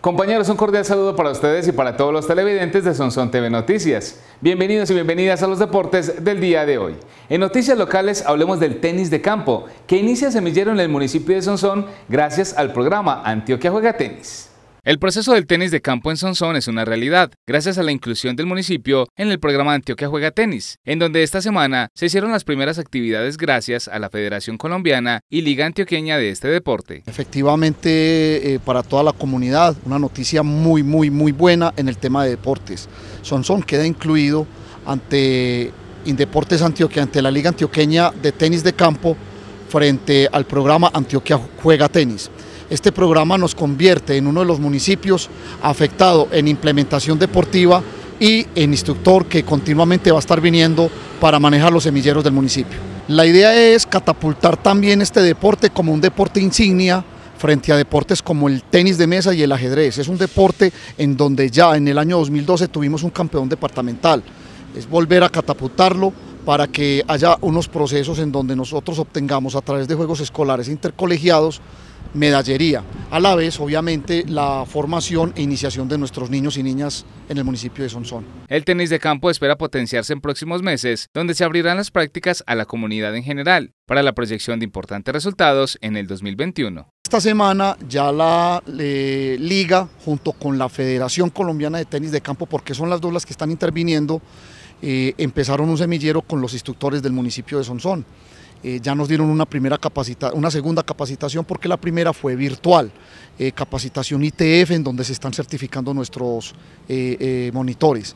Compañeros, un cordial saludo para ustedes y para todos los televidentes de Sonson TV Noticias. Bienvenidos y bienvenidas a los deportes del día de hoy. En noticias locales hablemos del tenis de campo, que inicia semillero en el municipio de Sonsón gracias al programa Antioquia Juega Tenis. El proceso del tenis de campo en Sonsón es una realidad, gracias a la inclusión del municipio en el programa Antioquia Juega Tenis, en donde esta semana se hicieron las primeras actividades gracias a la Federación Colombiana y Liga Antioqueña de este deporte. Efectivamente, eh, para toda la comunidad, una noticia muy, muy, muy buena en el tema de deportes. Sonsón queda incluido ante Indeportes Antioquia, ante la Liga Antioqueña de Tenis de Campo, frente al programa Antioquia Juega Tenis. Este programa nos convierte en uno de los municipios afectado en implementación deportiva y en instructor que continuamente va a estar viniendo para manejar los semilleros del municipio. La idea es catapultar también este deporte como un deporte insignia frente a deportes como el tenis de mesa y el ajedrez. Es un deporte en donde ya en el año 2012 tuvimos un campeón departamental. Es volver a catapultarlo para que haya unos procesos en donde nosotros obtengamos a través de juegos escolares intercolegiados medallería, a la vez obviamente la formación e iniciación de nuestros niños y niñas en el municipio de Sonsón. El tenis de campo espera potenciarse en próximos meses, donde se abrirán las prácticas a la comunidad en general, para la proyección de importantes resultados en el 2021. Esta semana ya la eh, liga, junto con la Federación Colombiana de Tenis de Campo, porque son las dos las que están interviniendo, eh, empezaron un semillero con los instructores del municipio de Sonsón. Eh, ya nos dieron una, primera capacita una segunda capacitación porque la primera fue virtual, eh, capacitación ITF en donde se están certificando nuestros monitores.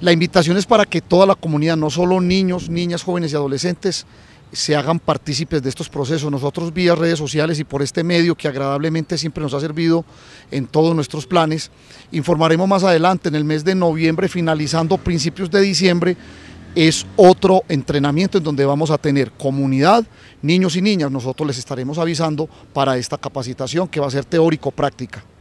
La invitación es para que toda la comunidad, no solo niños, niñas, jóvenes y adolescentes, se hagan partícipes de estos procesos. Nosotros vía redes sociales y por este medio que agradablemente siempre nos ha servido en todos nuestros planes, informaremos más adelante en el mes de noviembre, finalizando principios de diciembre, es otro entrenamiento en donde vamos a tener comunidad, niños y niñas. Nosotros les estaremos avisando para esta capacitación que va a ser teórico-práctica.